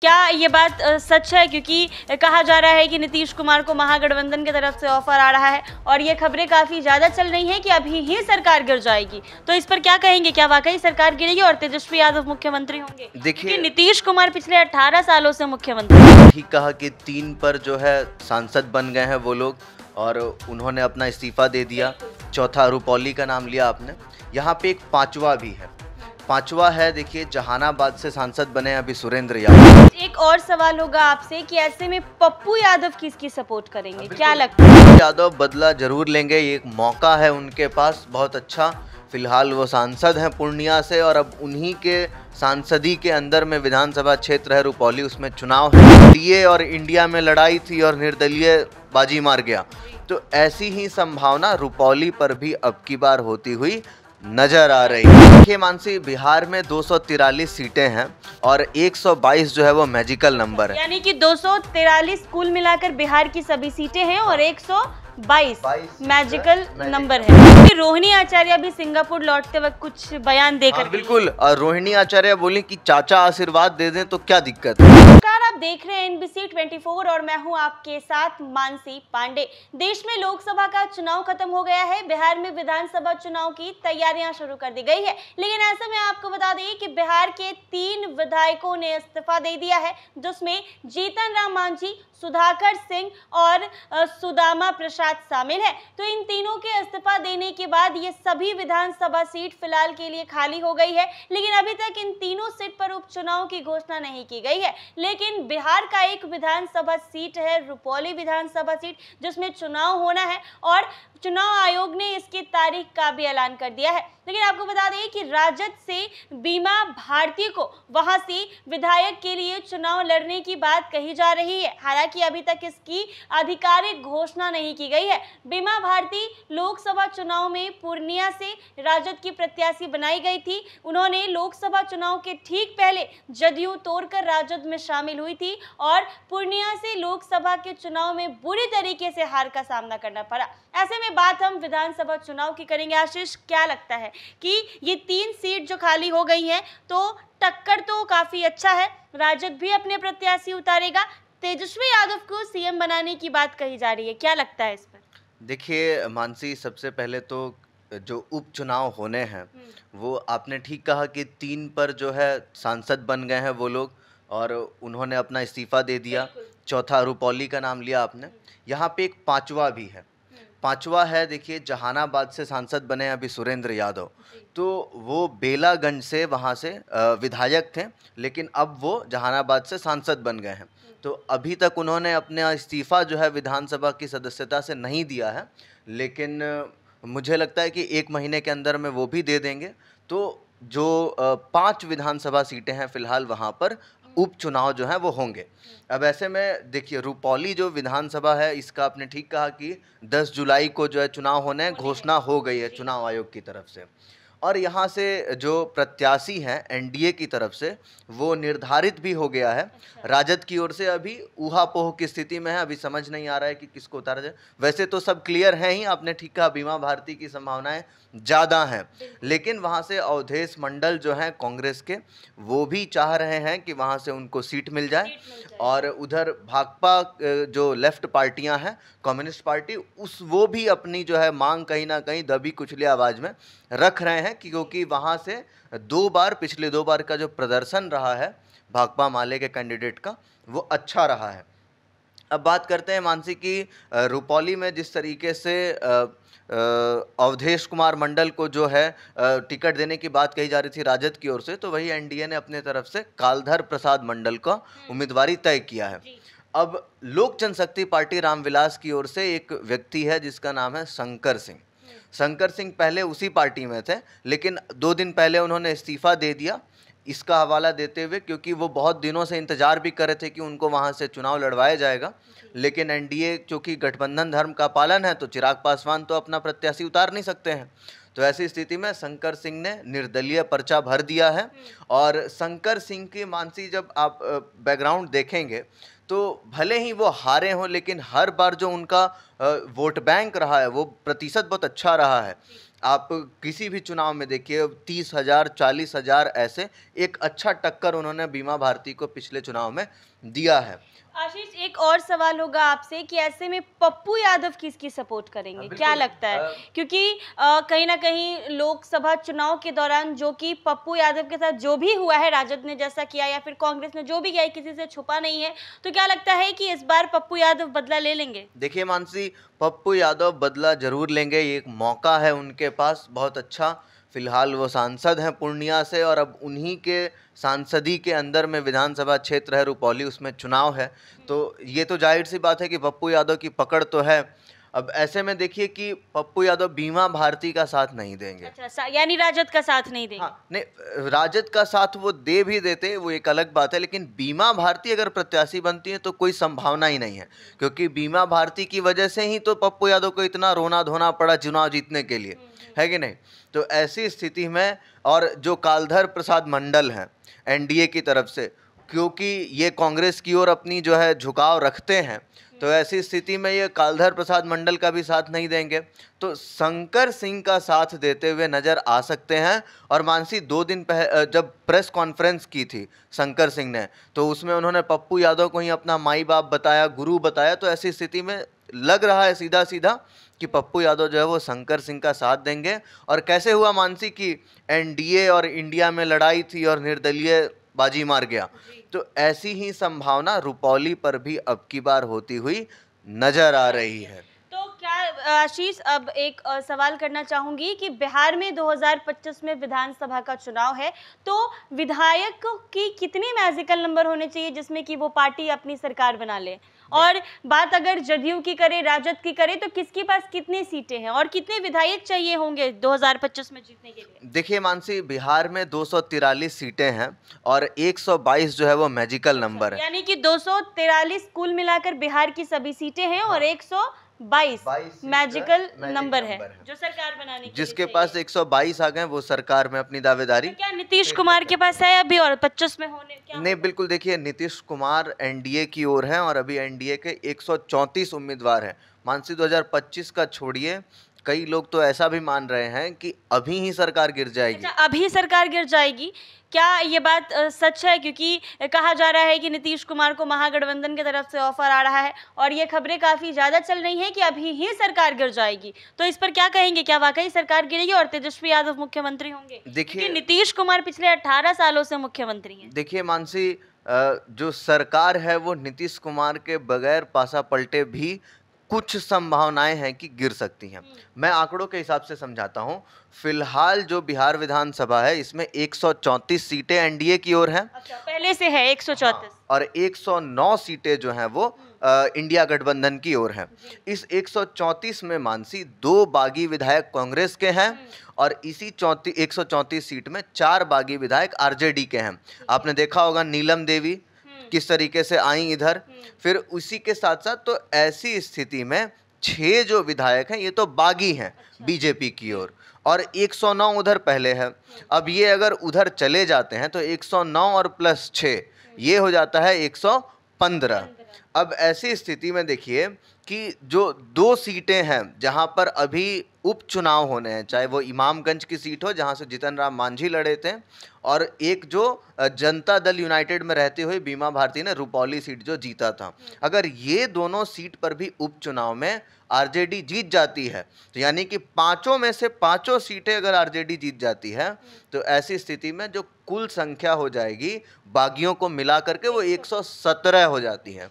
क्या ये बात सच है क्योंकि कहा जा रहा है कि नीतीश कुमार को महागठबंधन की तरफ से ऑफर आ रहा है और ये खबरें काफ़ी ज़्यादा चल रही हैं कि अभी ही सरकार गिर जाएगी तो इस पर क्या कहेंगे क्या वाकई सरकार गिरेगी और तेजस्वी यादव मुख्यमंत्री होंगे देखिए नीतीश कुमार पिछले 18 सालों से मुख्यमंत्री ठीक कहा कि तीन पर जो है सांसद बन गए हैं वो लोग और उन्होंने अपना इस्तीफा दे दिया चौथा रूपौली का नाम लिया आपने यहाँ पे एक पांचवा भी है पांचवा है देखिए जहानाबाद से सांसद बने अभी सुरेंद्र यादव एक और सवाल होगा आपसे कि ऐसे में पप्पू यादव किसकी सपोर्ट करेंगे हाँ, क्या लगता है यादव बदला जरूर लेंगे ये एक मौका है उनके पास बहुत अच्छा फिलहाल वो सांसद हैं पूर्णिया से और अब उन्हीं के सांसदी के अंदर में विधानसभा क्षेत्र है रुपौली उसमें चुनाव है डीए और इंडिया में लड़ाई थी और निर्दलीय बाजी मार गया तो ऐसी ही संभावना रुपौली पर भी अब की बार होती हुई नज़र आ रही है देखिए मानसी बिहार में दो सीटें हैं और 122 जो है वो मैजिकल नंबर है यानी कि दो स्कूल मिलाकर बिहार की सभी सीटें हैं और बाईस मैजिकल नंबर है रोहिणी आचार्य भी सिंगापुर लौटते वक्त कुछ बयान देकर हाँ, बिल्कुल रोहिणी आचार्य बोले कि चाचा आशीर्वाद दे दें तो क्या दिक्कत नमस्कार आप देख रहे हैं एनबीसी 24 और मैं हूं आपके साथ मानसी पांडे देश में लोकसभा का चुनाव खत्म हो गया है बिहार में विधानसभा चुनाव की तैयारियां शुरू कर दी गई है लेकिन ऐसे में आपको बता दें कि बिहार के तीन विधायकों ने इस्तीफा दे दिया है जिसमें जीतन राम मांझी सुधाकर सिंह और सुदामा प्रसाद साथ शामिल है तो इन तीनों के इस्तीफा देने के बाद ये सभी विधानसभा सीट फिलहाल के लिए खाली हो गई है लेकिन अभी तक इन तीनों सीट पर उपचुनाव की घोषणा नहीं की गई है लेकिन बिहार का एक विधानसभा सीट है रुपौली विधानसभा सीट जिसमें चुनाव होना है और चुनाव आयोग ने इसकी तारीख का भी ऐलान कर दिया है लेकिन आपको बता दें कि राजद से बीमा भारती को वहां से विधायक के लिए चुनाव लड़ने की बात कही जा रही है हालांकि अभी तक इसकी आधिकारिक घोषणा नहीं की गई गई है बीमा भारती लोकसभा चुनाव में पूर्णिया से राजद की प्रत्याशी बनाई गई थी उन्होंने लोकसभा चुनाव के ठीक पहले जदयू तोड़कर राजद में शामिल हुई थी और पूर्णिया से लोकसभा के चुनाव में बुरी तरीके से हार का सामना करना पड़ा ऐसे में बात हम विधानसभा चुनाव की करेंगे आशीष क्या लगता है कि ये तीन सीट जो खाली हो गई हैं तो टक्कर तो काफ़ी अच्छा है राजद भी अपने प्रत्याशी उतारेगा तेजस्वी यादव को सीएम बनाने की बात कही जा रही है क्या लगता है इस पर देखिए मानसी सबसे पहले तो जो उपचुनाव होने हैं हम्म। वो आपने ठीक कहा कि तीन पर जो है सांसद बन गए हैं वो लोग और उन्होंने अपना इस्तीफा दे दिया चौथा रूपौली का नाम लिया आपने हम्म। यहाँ पे एक पाँचवा भी है हम्म। पाँचवा है देखिए जहानाबाद से सांसद बने अभी सुरेंद्र यादव तो वो बेलागंज से वहाँ से विधायक थे लेकिन अब वो जहानाबाद से सांसद बन गए हैं तो अभी तक उन्होंने अपना इस्तीफ़ा जो है विधानसभा की सदस्यता से नहीं दिया है लेकिन मुझे लगता है कि एक महीने के अंदर में वो भी दे देंगे तो जो पांच विधानसभा सीटें हैं फिलहाल वहाँ पर उपचुनाव जो हैं वो होंगे अब ऐसे में देखिए रूपौली जो विधानसभा है इसका आपने ठीक कहा कि 10 जुलाई को जो है चुनाव होने घोषणा हो गई है चुनाव आयोग की तरफ से और यहाँ से जो प्रत्याशी हैं एनडीए की तरफ से वो निर्धारित भी हो गया है अच्छा। राजद की ओर से अभी ऊहापोह की स्थिति में है अभी समझ नहीं आ रहा है कि किसको उतारा जाए वैसे तो सब क्लियर हैं ही आपने ठीक कहा बीमा भारती की संभावनाएं ज़्यादा हैं लेकिन वहाँ से अवधेश मंडल जो हैं कांग्रेस के वो भी चाह रहे हैं कि वहाँ से उनको सीट मिल जाए, सीट मिल जाए। और उधर भाकपा जो लेफ्ट पार्टियाँ हैं कम्युनिस्ट पार्टी उस वो भी अपनी जो है मांग कहीं ना कहीं दबी कुचली आवाज़ में रख रहे हैं क्योंकि वहाँ से दो बार पिछले दो बार का जो प्रदर्शन रहा है भाकपा माले के कैंडिडेट का वो अच्छा रहा है अब बात करते हैं मानसी की रुपौली में जिस तरीके से अवधेश कुमार मंडल को जो है टिकट देने की बात कही जा रही थी राजद की ओर से तो वही एनडीए ने अपने तरफ से कालधर प्रसाद मंडल का हम्म। उम्मीदवारी तय किया है अब लोक जनशक्ति पार्टी रामविलास की ओर से एक व्यक्ति है जिसका नाम है शंकर सिंह शंकर सिंह पहले उसी पार्टी में थे लेकिन दो दिन पहले उन्होंने इस्तीफ़ा दे दिया इसका हवाला देते हुए क्योंकि वो बहुत दिनों से इंतजार भी कर रहे थे कि उनको वहाँ से चुनाव लड़वाया जाएगा लेकिन एनडीए चूँकि गठबंधन धर्म का पालन है तो चिराग पासवान तो अपना प्रत्याशी उतार नहीं सकते हैं तो ऐसी स्थिति में शंकर सिंह ने निर्दलीय पर्चा भर दिया है और शंकर सिंह की मानसी जब आप बैकग्राउंड देखेंगे तो भले ही वो हारे हों लेकिन हर बार जो उनका वोट बैंक रहा है वो प्रतिशत बहुत अच्छा रहा है आप किसी भी चुनाव में देखिए तीस हज़ार चालीस हज़ार ऐसे एक अच्छा टक्कर उन्होंने बीमा भारती को पिछले चुनाव में दिया है आशीष एक और सवाल होगा आपसे कि ऐसे में पप्पू यादव किसकी सपोर्ट करेंगे हाँ, क्या लगता है क्योंकि कहीं ना कहीं लोकसभा चुनाव के दौरान जो कि पप्पू यादव के साथ जो भी हुआ है राजद ने जैसा किया या फिर कांग्रेस ने जो भी किया किसी से छुपा नहीं है तो क्या लगता है कि इस बार पप्पू यादव बदला ले लेंगे देखिए मानसी पप्पू यादव बदला जरूर लेंगे ये एक मौका है उनके पास बहुत अच्छा फिलहाल वो सांसद हैं पूर्णिया से और अब उन्हीं के सांसदी के अंदर में विधानसभा क्षेत्र है रुपौली उसमें चुनाव है तो ये तो जाहिर सी बात है कि पप्पू यादव की पकड़ तो है अब ऐसे में देखिए कि पप्पू यादव बीमा भारती का साथ नहीं देंगे अच्छा यानी राजद का साथ नहीं देंगे हाँ, नहीं राजद का साथ वो दे भी देते वो एक अलग बात है लेकिन बीमा भारती अगर प्रत्याशी बनती है तो कोई संभावना ही नहीं है क्योंकि बीमा भारती की वजह से ही तो पप्पू यादव को इतना रोना धोना पड़ा चुनाव जीतने के लिए है कि नहीं तो ऐसी स्थिति में और जो कालधर प्रसाद मंडल हैं एनडीए की तरफ से क्योंकि ये कांग्रेस की ओर अपनी जो है झुकाव रखते हैं तो ऐसी स्थिति में ये कालधर प्रसाद मंडल का भी साथ नहीं देंगे तो शंकर सिंह का साथ देते हुए नज़र आ सकते हैं और मानसी दो दिन पह जब प्रेस कॉन्फ्रेंस की थी शंकर सिंह ने तो उसमें उन्होंने पप्पू यादव को ही अपना माई बाप बताया गुरु बताया तो ऐसी स्थिति में लग रहा है सीधा सीधा कि पप्पू यादव जो है वो शंकर सिंह का साथ देंगे और कैसे हुआ मानसी कि एनडीए और इंडिया में लड़ाई थी और निर्दलीय बाजी मार गया तो ऐसी ही संभावना रुपौली पर भी अब की बार होती हुई नजर आ रही है नमस्कार आशीष अब एक सवाल करना चाहूंगी कि बिहार में 2025 में विधानसभा का चुनाव है तो विधायक की कितने मैजिकल नंबर होने चाहिए जिसमें कि वो पार्टी अपनी सरकार बना ले और बात अगर जदयू की करे राजद की करे तो किसके पास कितनी सीटें हैं और कितने विधायक चाहिए होंगे 2025 में जीतने के लिए देखिए मानसी बिहार में दो सीटें हैं और 122 जो है वो मैजिकल अच्छा, नंबर है यानी कि दो कुल मिलाकर बिहार की सभी सीटें हैं और हाँ। एक बाईस मैजिकल नंबर है जो सरकार बनाने जिसके पास एक सौ बाईस आ गए वो सरकार में अपनी दावेदारी तो क्या नीतीश कुमार के पास है अभी और पच्चीस में होने क्या नहीं बिल्कुल देखिए नीतीश कुमार एनडीए की ओर हैं और अभी एनडीए के एक सौ चौंतीस उम्मीदवार हैं मानसी 2025 का छोड़िए कई लोग तो ऐसा भी मान रहे हैं कि अभी ही सरकार गिर जाएगी अच्छा अभी सरकार गिर जाएगी क्या ये बात सच है क्योंकि कहा जा रहा है कि नीतीश कुमार को महागठबंधन की तरफ से ऑफर आ रहा है और ये खबरें काफ़ी ज़्यादा चल रही हैं कि अभी ही सरकार गिर जाएगी तो इस पर क्या कहेंगे क्या वाकई सरकार गिरेगी और तेजस्वी यादव मुख्यमंत्री होंगे देखिए नीतीश कुमार पिछले अट्ठारह सालों से मुख्यमंत्री है देखिए मानसी जो सरकार है वो नीतीश कुमार के बगैर पासा पलटे भी कुछ संभावनाएं हैं कि गिर सकती हैं हम्म। मैं आंकड़ों के हिसाब से समझाता हूं फिलहाल जो बिहार विधानसभा है इसमें 134 सीटें एनडीए की ओर हैं अच्छा, पहले से है 134 हाँ, और 109 सीटें जो हैं वो आ, हम्म। इंडिया गठबंधन की ओर हैं इस 134 में मानसी दो बागी विधायक कांग्रेस के हैं हम्म। और इसी चौंतीस एक सीट में चार बागी विधायक आरजेडी के हैं आपने देखा होगा नीलम देवी किस तरीके से आई इधर फिर उसी के साथ साथ तो ऐसी स्थिति में छः जो विधायक हैं ये तो बागी हैं अच्छा। बीजेपी की ओर और, 109 उधर पहले है अब ये अगर उधर चले जाते हैं तो 109 और प्लस छः ये हो जाता है 115 अब ऐसी स्थिति में देखिए कि जो दो सीटें हैं जहाँ पर अभी उपचुनाव होने हैं चाहे वो इमामगंज की सीट हो जहाँ से जितन राम मांझी लड़े थे और एक जो जनता दल यूनाइटेड में रहते हुए बीमा भारती ने रुपौली सीट जो जीता था अगर ये दोनों सीट पर भी उपचुनाव में आरजेडी जीत जाती है तो यानी कि पांचों में से पांचों सीटें अगर आरजेडी जीत जाती है तो ऐसी स्थिति में जो कुल संख्या हो जाएगी बागियों को मिला करके वो 117 हो जाती है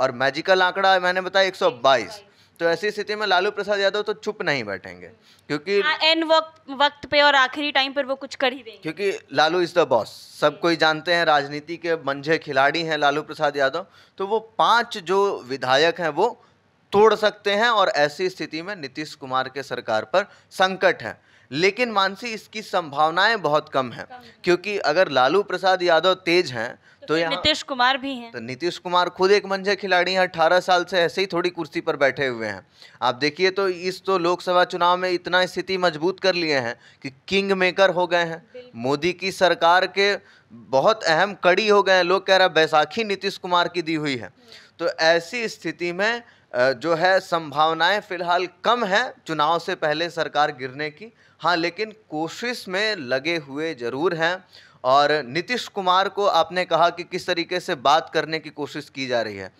और मैजिकल आंकड़ा मैंने बताया 122 तो ऐसी स्थिति में लालू प्रसाद यादव तो चुप नहीं बैठेंगे क्योंकि एन वक्त वक्त पे और आखिरी टाइम पर वो कुछ कर ही देंगे क्योंकि लालू इज़ द बॉस सब कोई जानते हैं राजनीति के मंझे खिलाड़ी हैं लालू प्रसाद यादव तो वो पांच जो विधायक हैं वो तोड़ सकते हैं और ऐसी स्थिति में नीतीश कुमार के सरकार पर संकट है लेकिन मानसी इसकी संभावनाएं बहुत कम हैं क्योंकि अगर लालू प्रसाद यादव तेज हैं तो, तो यहाँ नीतीश कुमार भी हैं तो नीतीश कुमार खुद एक मंझे खिलाड़ी हैं अठारह साल से ऐसे ही थोड़ी कुर्सी पर बैठे हुए हैं आप देखिए तो इस तो लोकसभा चुनाव में इतना स्थिति मजबूत कर लिए हैं कि किंग मेकर हो गए हैं मोदी की सरकार के बहुत अहम कड़ी हो गए हैं लोग कह रहे हैं बैसाखी नीतीश कुमार की दी हुई है तो ऐसी स्थिति में जो है संभावनाएं फ़िलहाल कम हैं चुनाव से पहले सरकार गिरने की हाँ लेकिन कोशिश में लगे हुए ज़रूर हैं और नीतीश कुमार को आपने कहा कि किस तरीके से बात करने की कोशिश की जा रही है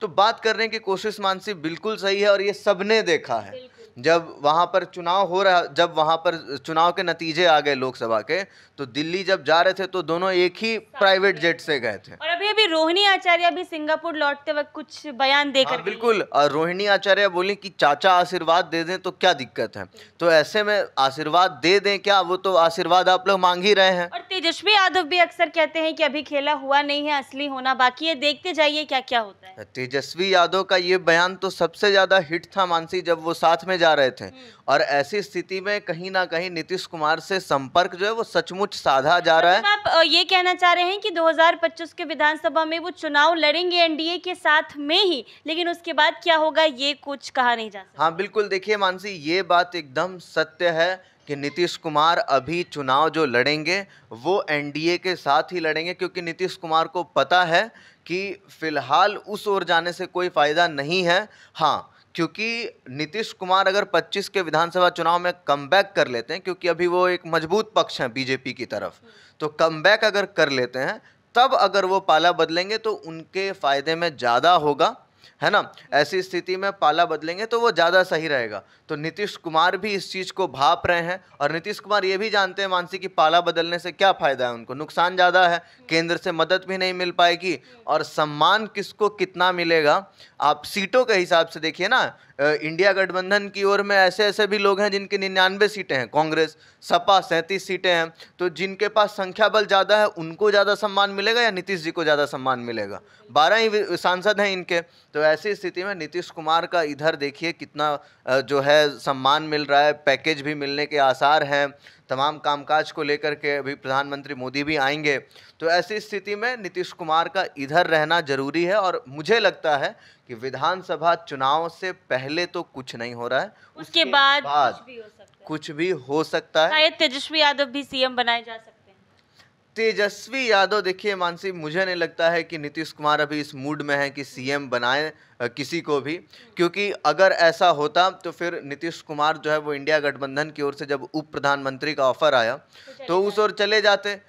तो बात करने की कोशिश मानसी बिल्कुल सही है और ये सबने देखा है जब वहाँ पर चुनाव हो रहा जब वहाँ पर चुनाव के नतीजे आ गए लोकसभा के तो दिल्ली जब जा रहे थे तो दोनों एक ही प्राइवेट जेट से गए थे और अभी अभी रोहिणी आचार्य भी सिंगापुर लौटते वक्त कुछ बयान देकर हाँ, बिल्कुल और रोहिणी आचार्य बोली कि चाचा आशीर्वाद दे दें तो क्या दिक्कत है तो ऐसे में आशीर्वाद दे दें क्या वो तो आशीर्वाद आप लोग मांग ही रहे हैं और तेजस्वी यादव भी अक्सर कहते हैं कि अभी खेला हुआ नहीं है असली होना बाकी है देखते जाइए क्या क्या होता है तेजस्वी यादव का ये बयान तो सबसे ज्यादा हिट था मानसी जब वो साथ में जा जा रहे थे और ऐसी स्थिति में कहीं ना कहीं नीतीश कुमार से संपर्क जो है वो सचमुच साधा जा रहा है आप ये कहना चाह रहे हैं कि 2025 के विधानसभा में वो चुनाव लड़ेंगे एनडीए के साथ में ही लेकिन उसके बाद क्या होगा ये कुछ कहा नहीं जा सकता हाँ बिल्कुल देखिए मानसी ये बात एकदम सत्य है कि नीतीश कुमार अभी चुनाव जो लड़ेंगे वो एनडीए के साथ ही लड़ेंगे क्योंकि नीतीश कुमार को पता है कि फिलहाल उस ओर जाने से कोई फ़ायदा नहीं है हाँ क्योंकि नीतीश कुमार अगर 25 के विधानसभा चुनाव में कम कर लेते हैं क्योंकि अभी वो एक मजबूत पक्ष हैं बीजेपी की तरफ तो कम अगर कर लेते हैं तब अगर वो पाला बदलेंगे तो उनके फ़ायदे में ज़्यादा होगा है ना ऐसी स्थिति में पाला बदलेंगे तो वो ज़्यादा सही रहेगा तो नीतीश कुमार भी इस चीज़ को भाप रहे हैं और नीतीश कुमार ये भी जानते हैं मानसी कि पाला बदलने से क्या फ़ायदा है उनको नुकसान ज़्यादा है केंद्र से मदद भी नहीं मिल पाएगी और सम्मान किसको कितना मिलेगा आप सीटों के हिसाब से देखिए ना इंडिया गठबंधन की ओर में ऐसे ऐसे भी लोग हैं जिनकी निन्यानवे सीटें हैं कांग्रेस सपा सैंतीस सीटें हैं तो जिनके पास संख्या बल ज़्यादा है उनको ज़्यादा सम्मान मिलेगा या नीतीश जी को ज़्यादा सम्मान मिलेगा बारह ही सांसद हैं इनके तो ऐसी स्थिति में नीतीश कुमार का इधर देखिए कितना जो है सम्मान मिल रहा है पैकेज भी मिलने के आसार हैं तमाम कामकाज को लेकर के अभी प्रधानमंत्री मोदी भी आएंगे तो ऐसी स्थिति में नीतीश कुमार का इधर रहना ज़रूरी है और मुझे लगता है कि विधानसभा चुनाव से पहले तो कुछ नहीं हो रहा है उसके, उसके बाद, बाद कुछ भी हो सकता है कुछ भी हो सकता है शायद तेजस्वी यादव भी सीएम बनाए जा सकते तेजस्वी यादव देखिए मानसी मुझे नहीं लगता है कि नीतीश कुमार अभी इस मूड में है कि सीएम बनाए किसी को भी क्योंकि अगर ऐसा होता तो फिर नीतीश कुमार जो है वो इंडिया गठबंधन की ओर से जब उप प्रधानमंत्री का ऑफर आया तो, तो उस ओर चले जाते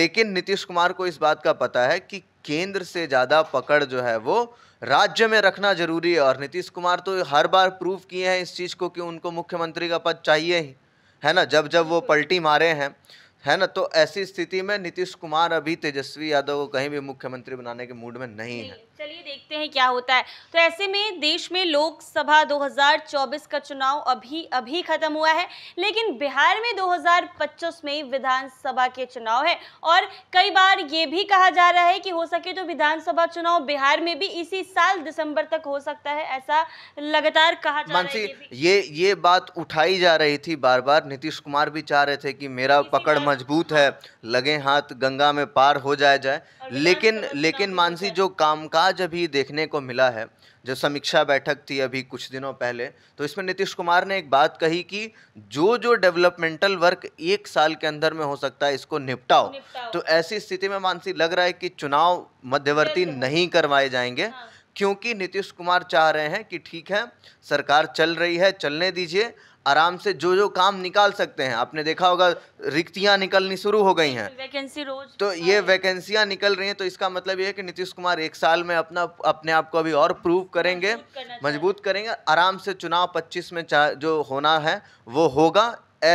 लेकिन नीतीश कुमार को इस बात का पता है कि केंद्र से ज़्यादा पकड़ जो है वो राज्य में रखना जरूरी है और नीतीश कुमार तो हर बार प्रूव किए हैं इस चीज़ को कि उनको मुख्यमंत्री का पद चाहिए ही है ना जब जब वो पलटी मारे हैं है ना तो ऐसी स्थिति में नीतीश कुमार अभी तेजस्वी यादव को कहीं भी मुख्यमंत्री बनाने के मूड में नहीं है चलिए देखते हैं क्या होता है तो ऐसे में देश में लोकसभा 2024 का चुनाव अभी अभी खत्म हुआ है लेकिन बिहार में 2025 में विधानसभा के चुनाव है और कई बार ये भी कहा जा रहा है कि हो सके तो विधानसभा चुनाव बिहार में भी इसी साल दिसंबर तक हो सकता है ऐसा लगातार कहा जा रहा है ये, ये बात उठाई जा रही थी बार बार नीतीश कुमार भी चाह रहे थे कि मेरा पकड़ मजबूत है लगे हाथ गंगा में पार हो जाए जाए लेकिन लेकिन मानसी जो कामकाज अभी देखने को मिला है जो समीक्षा बैठक थी अभी कुछ दिनों पहले तो इसमें नीतीश कुमार ने एक बात कही कि जो जो डेवलपमेंटल वर्क एक साल के अंदर में हो सकता है इसको निपटाओ तो ऐसी स्थिति में मानसी लग रहा है कि चुनाव मध्यवर्ती नहीं करवाए जाएंगे हाँ। क्योंकि नीतीश कुमार चाह रहे हैं कि ठीक है सरकार चल रही है चलने दीजिए आराम से जो जो काम निकाल सकते हैं आपने देखा होगा रिक्तियां निकलनी शुरू हो गई हैं वैकेंसी रोज तो ये वैकेंसियां निकल रही हैं तो इसका मतलब ये है कि नीतीश कुमार एक साल में अपना अपने आप को अभी और प्रूव करेंगे मजबूत करेंगे आराम से चुनाव 25 में जो होना है वो होगा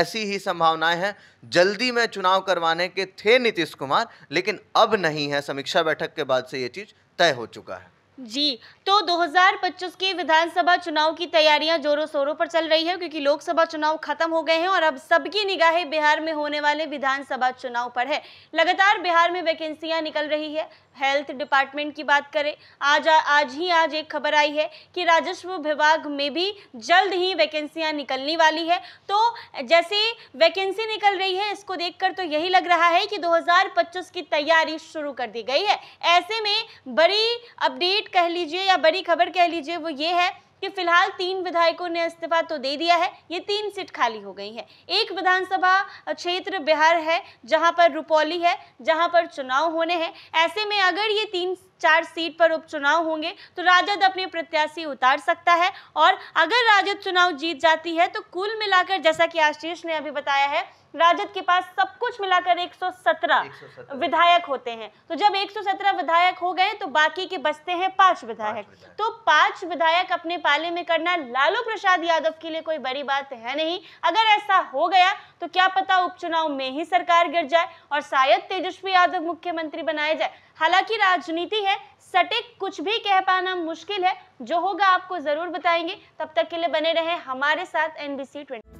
ऐसी ही संभावनाएं हैं जल्दी में चुनाव करवाने के थे नीतीश कुमार लेकिन अब नहीं है समीक्षा बैठक के बाद से ये चीज़ तय हो चुका है जी तो 2025 के विधानसभा चुनाव की तैयारियां जोरों शोरों पर चल रही है क्योंकि लोकसभा चुनाव खत्म हो गए हैं और अब सबकी निगाहें बिहार में होने वाले विधानसभा चुनाव पर है लगातार बिहार में वैकेंसियां निकल रही है हेल्थ डिपार्टमेंट की बात करें आज आज ही आज एक खबर आई है कि राजस्व विभाग में भी जल्द ही वैकेंसियां निकलने वाली है तो जैसे वैकेंसी निकल रही है इसको देखकर तो यही लग रहा है कि 2025 की तैयारी शुरू कर दी गई है ऐसे में बड़ी अपडेट कह लीजिए या बड़ी खबर कह लीजिए वो ये है कि फिलहाल तीन विधायकों ने इस्तीफा तो दे दिया है ये तीन सीट खाली हो गई है एक विधानसभा क्षेत्र बिहार है जहां पर रुपौली है जहां पर चुनाव होने हैं ऐसे में अगर ये तीन चार सीट पर उपचुनाव होंगे तो राजद अपने प्रत्याशी उतार सकता है और अगर राजद चुनाव जीत जाती है तो कुल मिलाकर जैसा कि आशीष ने अभी बताया है राजद के पास सब कुछ मिलाकर 117, 117 विधायक होते हैं तो जब 117 विधायक हो गए तो बाकी के बचते हैं पांच विधायक तो पांच विधायक अपने पाले में करना लालू प्रसाद यादव के लिए कोई बड़ी बात है नहीं अगर ऐसा हो गया तो क्या पता उपचुनाव में ही सरकार गिर जाए और शायद तेजस्वी यादव मुख्यमंत्री बनाए जाए हालांकि राजनीति है सटीक कुछ भी कह पाना मुश्किल है जो होगा आपको जरूर बताएंगे तब तक के लिए बने रहे हमारे साथ एनबीसी ट्वेंटी